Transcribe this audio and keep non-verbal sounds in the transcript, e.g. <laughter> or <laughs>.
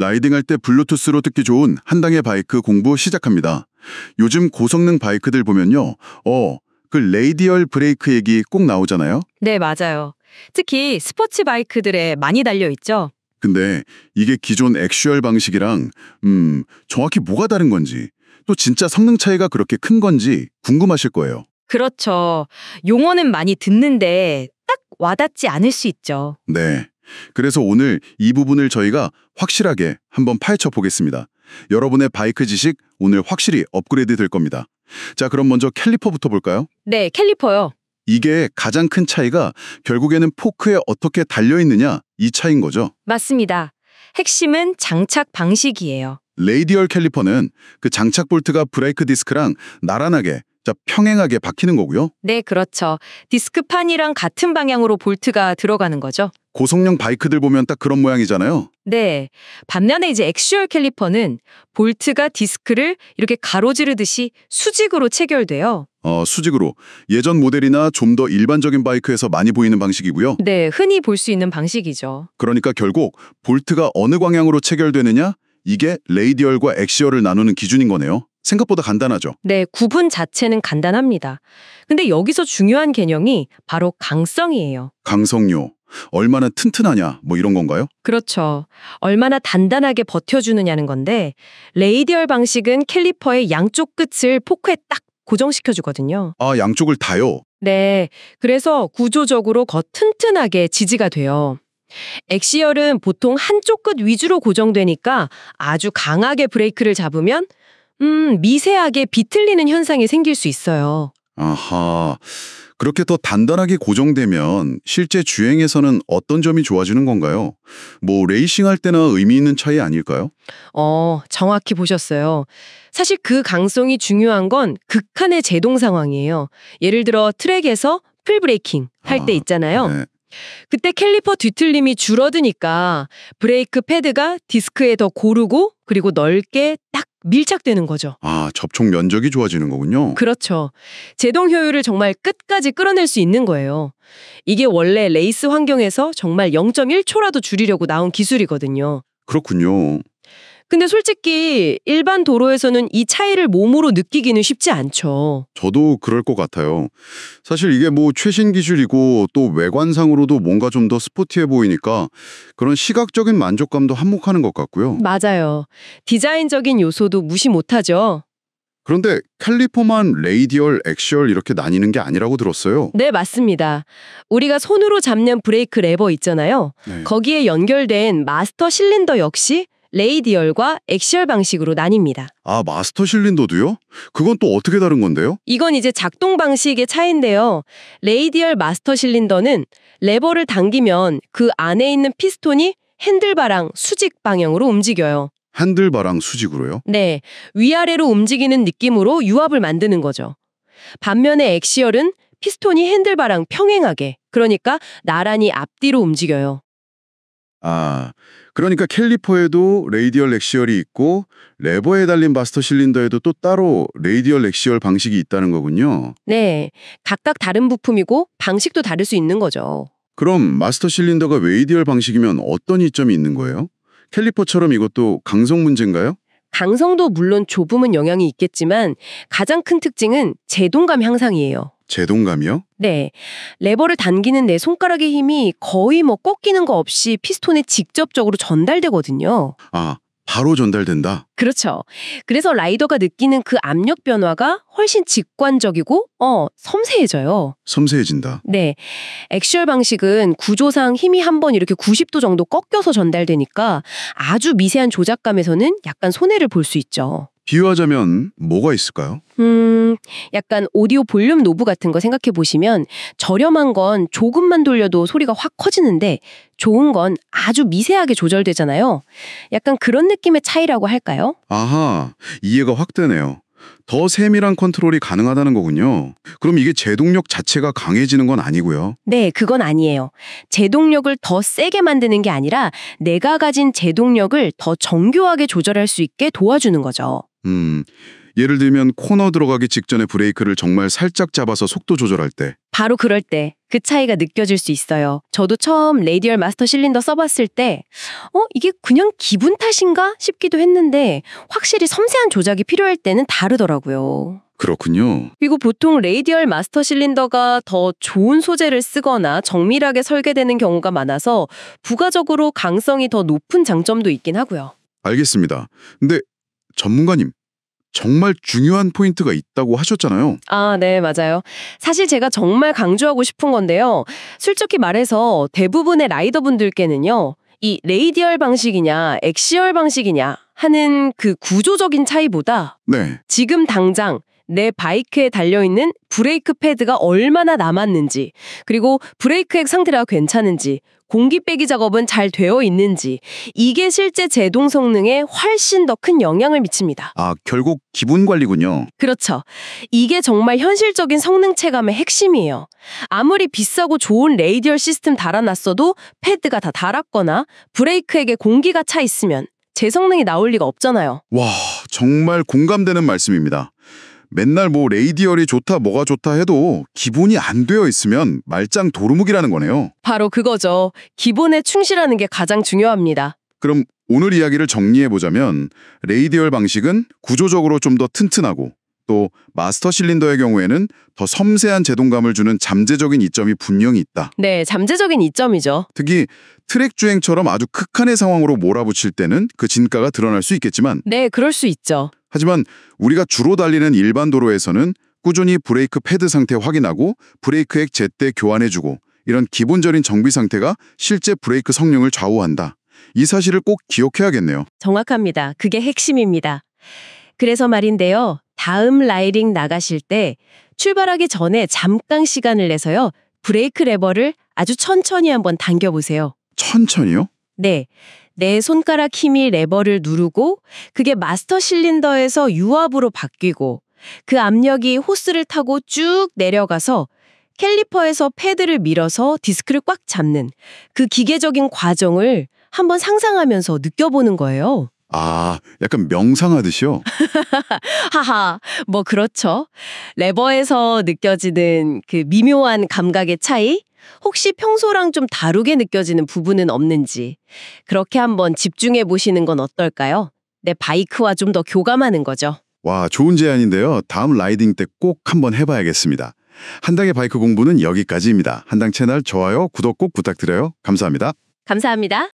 라이딩할 때 블루투스로 듣기 좋은 한당의 바이크 공부 시작합니다. 요즘 고성능 바이크들 보면요. 어, 그 레이디얼 브레이크 얘기 꼭 나오잖아요. 네, 맞아요. 특히 스포츠 바이크들에 많이 달려있죠. 근데 이게 기존 액슈얼 방식이랑 음, 정확히 뭐가 다른 건지 또 진짜 성능 차이가 그렇게 큰 건지 궁금하실 거예요. 그렇죠. 용어는 많이 듣는데 딱 와닿지 않을 수 있죠. 네. 그래서 오늘 이 부분을 저희가 확실하게 한번 파헤쳐 보겠습니다. 여러분의 바이크 지식 오늘 확실히 업그레이드 될 겁니다. 자, 그럼 먼저 캘리퍼부터 볼까요? 네, 캘리퍼요. 이게 가장 큰 차이가 결국에는 포크에 어떻게 달려있느냐 이 차인 이 거죠. 맞습니다. 핵심은 장착 방식이에요. 레이디얼 캘리퍼는 그 장착 볼트가 브레이크 디스크랑 나란하게 자, 평행하게 박히는 거고요. 네, 그렇죠. 디스크판이랑 같은 방향으로 볼트가 들어가는 거죠. 고성능 바이크들 보면 딱 그런 모양이잖아요. 네. 반면에 이제 액슈얼 캘리퍼는 볼트가 디스크를 이렇게 가로지르듯이 수직으로 체결돼요. 어, 수직으로. 예전 모델이나 좀 더 일반적인 바이크에서 많이 보이는 방식이고요. 네, 흔히 볼 수 있는 방식이죠. 그러니까 결국 볼트가 어느 광향으로 체결되느냐? 이게 레이디얼과 액시얼을 나누는 기준인 거네요. 생각보다 간단하죠? 네, 구분 자체는 간단합니다. 근데 여기서 중요한 개념이 바로 강성이에요. 강성요. 얼마나 튼튼하냐 뭐 이런 건가요? 그렇죠. 얼마나 단단하게 버텨주느냐는 건데 레이디얼 방식은 캘리퍼의 양쪽 끝을 포크에 딱 고정시켜주거든요. 아 양쪽을 다요? 네. 그래서 구조적으로 더 튼튼하게 지지가 돼요. 엑시얼은 보통 한쪽 끝 위주로 고정되니까 아주 강하게 브레이크를 잡으면 음 미세하게 비틀리는 현상이 생길 수 있어요. 아하. 그렇게 더 단단하게 고정되면 실제 주행에서는 어떤 점이 좋아지는 건가요? 뭐 레이싱할 때나 의미 있는 차이 아닐까요? 어, 정확히 보셨어요. 사실 그 강성이 중요한 건 극한의 제동 상황이에요. 예를 들어 트랙에서 풀브레이킹 할때 아, 있잖아요. 네. 그때 캘리퍼 뒤틀림이 줄어드니까 브레이크 패드가 디스크에 더 고르고 그리고 넓게 딱 밀착되는 거죠. 아, 접촉 면적이 좋아지는 거군요. 그렇죠. 제동 효율을 정말 끝까지 끌어낼 수 있는 거예요. 이게 원래 레이스 환경에서 정말 0.1초라도 줄이려고 나온 기술이거든요. 그렇군요. 근데 솔직히 일반 도로에서는 이 차이를 몸으로 느끼기는 쉽지 않죠. 저도 그럴 것 같아요. 사실 이게 뭐 최신 기술이고 또 외관상으로도 뭔가 좀 더 스포티해 보이니까 그런 시각적인 만족감도 한몫하는 것 같고요. 맞아요. 디자인적인 요소도 무시 못하죠. 그런데 캘리포만 레이디얼, 액셜 이렇게 나뉘는 게 아니라고 들었어요. 네, 맞습니다. 우리가 손으로 잡는 브레이크 레버 있잖아요. 네. 거기에 연결된 마스터 실린더 역시 레이디얼과 액시얼 방식으로 나뉩니다. 아, 마스터 실린더도요? 그건 또 어떻게 다른 건데요? 이건 이제 작동 방식의 차이인데요. 레이디얼 마스터 실린더는 레버를 당기면 그 안에 있는 피스톤이 핸들바랑 수직 방향으로 움직여요. 핸들바랑 수직으로요? 네, 위아래로 움직이는 느낌으로 유압을 만드는 거죠. 반면에 액시얼은 피스톤이 핸들바랑 평행하게, 그러니까 나란히 앞뒤로 움직여요. 아, 그러니까 캘리퍼에도 레이디얼 렉시얼이 있고 레버에 달린 마스터 실린더에도 또 따로 레이디얼 렉시얼 방식이 있다는 거군요. 네, 각각 다른 부품이고 방식도 다를 수 있는 거죠. 그럼 마스터 실린더가 웨이디얼 방식이면 어떤 이점이 있는 거예요? 캘리퍼처럼 이것도 강성 문제인가요? 강성도 물론 좁음은 영향이 있겠지만 가장 큰 특징은 제동감 향상이에요. 제동감이요? 네. 레버를 당기는 내 손가락의 힘이 거의 뭐 꺾이는 거 없이 피스톤에 직접적으로 전달되거든요. 아, 바로 전달된다? 그렇죠. 그래서 라이더가 느끼는 그 압력 변화가 훨씬 직관적이고 어 섬세해져요. 섬세해진다. 네. 액션 방식은 구조상 힘이 한번 이렇게 90도 정도 꺾여서 전달되니까 아주 미세한 조작감에서는 약간 손해를 볼 수 있죠. 비유하자면 뭐가 있을까요? 음, 약간 오디오 볼륨 노브 같은 거 생각해 보시면 저렴한 건 조금만 돌려도 소리가 확 커지는데 좋은 건 아주 미세하게 조절되잖아요. 약간 그런 느낌의 차이라고 할까요? 아하, 이해가 확 되네요. 더 세밀한 컨트롤이 가능하다는 거군요. 그럼 이게 제동력 자체가 강해지는 건 아니고요. 네, 그건 아니에요. 제동력을 더 세게 만드는 게 아니라 내가 가진 제동력을 더 정교하게 조절할 수 있게 도와주는 거죠. 음, 예를 들면 코너 들어가기 직전에 브레이크를 정말 살짝 잡아서 속도 조절할 때. 바로 그럴 때 그 차이가 느껴질 수 있어요. 저도 처음 레디얼 이 마스터 실린더 써봤을 때 어? 이게 그냥 기분 탓인가? 싶기도 했는데 확실히 섬세한 조작이 필요할 때는 다르더라고요. 그렇군요. 그리고 보통 레이디얼 마스터 실린더가 더 좋은 소재를 쓰거나 정밀하게 설계되는 경우가 많아서 부가적으로 강성이 더 높은 장점도 있긴 하고요. 알겠습니다. 근데 전문가님, 정말 중요한 포인트가 있다고 하셨잖아요. 아, 네, 맞아요. 사실 제가 정말 강조하고 싶은 건데요. 솔직히 말해서 대부분의 라이더분들께는요. 이 레이디얼 방식이냐, 엑시얼 방식이냐 하는 그 구조적인 차이보다 네. 지금 당장 내 바이크에 달려있는 브레이크 패드가 얼마나 남았는지, 그리고 브레이크 액 상태가 괜찮은지, 공기 빼기 작업은 잘 되어 있는지, 이게 실제 제동 성능에 훨씬 더 큰 영향을 미칩니다. 아, 결국 기분 관리군요. 그렇죠. 이게 정말 현실적인 성능 체감의 핵심이에요. 아무리 비싸고 좋은 레이디얼 시스템 달아놨어도 패드가 다닳았거나 브레이크에게 공기가 차 있으면 제 성능이 나올 리가 없잖아요. 와, 정말 공감되는 말씀입니다. 맨날 뭐 레이디얼이 좋다 뭐가 좋다 해도 기본이 안 되어 있으면 말짱 도루묵이라는 거네요. 바로 그거죠. 기본에 충실하는 게 가장 중요합니다. 그럼 오늘 이야기를 정리해보자면 레이디얼 방식은 구조적으로 좀 더 튼튼하고 또 마스터 실린더의 경우에는 더 섬세한 제동감을 주는 잠재적인 이점이 분명히 있다. 네, 잠재적인 이점이죠. 특히 트랙 주행처럼 아주 극한의 상황으로 몰아붙일 때는 그 진가가 드러날 수 있겠지만 네, 그럴 수 있죠. 하지만 우리가 주로 달리는 일반 도로에서는 꾸준히 브레이크 패드 상태 확인하고 브레이크 액 제때 교환해주고 이런 기본적인 정비 상태가 실제 브레이크 성능을 좌우한다. 이 사실을 꼭 기억해야겠네요. 정확합니다. 그게 핵심입니다. 그래서 말인데요. 다음 라이딩 나가실 때 출발하기 전에 잠깐 시간을 내서요. 브레이크 레버를 아주 천천히 한번 당겨보세요. 천천히요? 네. 내 손가락 힘이 레버를 누르고 그게 마스터 실린더에서 유압으로 바뀌고 그 압력이 호스를 타고 쭉 내려가서 캘리퍼에서 패드를 밀어서 디스크를 꽉 잡는 그 기계적인 과정을 한번 상상하면서 느껴보는 거예요. 아, 약간 명상하듯이요? <laughs> 하하, 뭐 그렇죠. 레버에서 느껴지는 그 미묘한 감각의 차이, 혹시 평소랑 좀 다르게 느껴지는 부분은 없는지 그렇게 한번 집중해 보시는 건 어떨까요? 내 바이크와 좀 더 교감하는 거죠. 와, 좋은 제안인데요. 다음 라이딩 때 꼭 한번 해봐야겠습니다. 한당의 바이크 공부는 여기까지입니다. 한당 채널 좋아요, 구독 꼭 부탁드려요. 감사합니다. 감사합니다.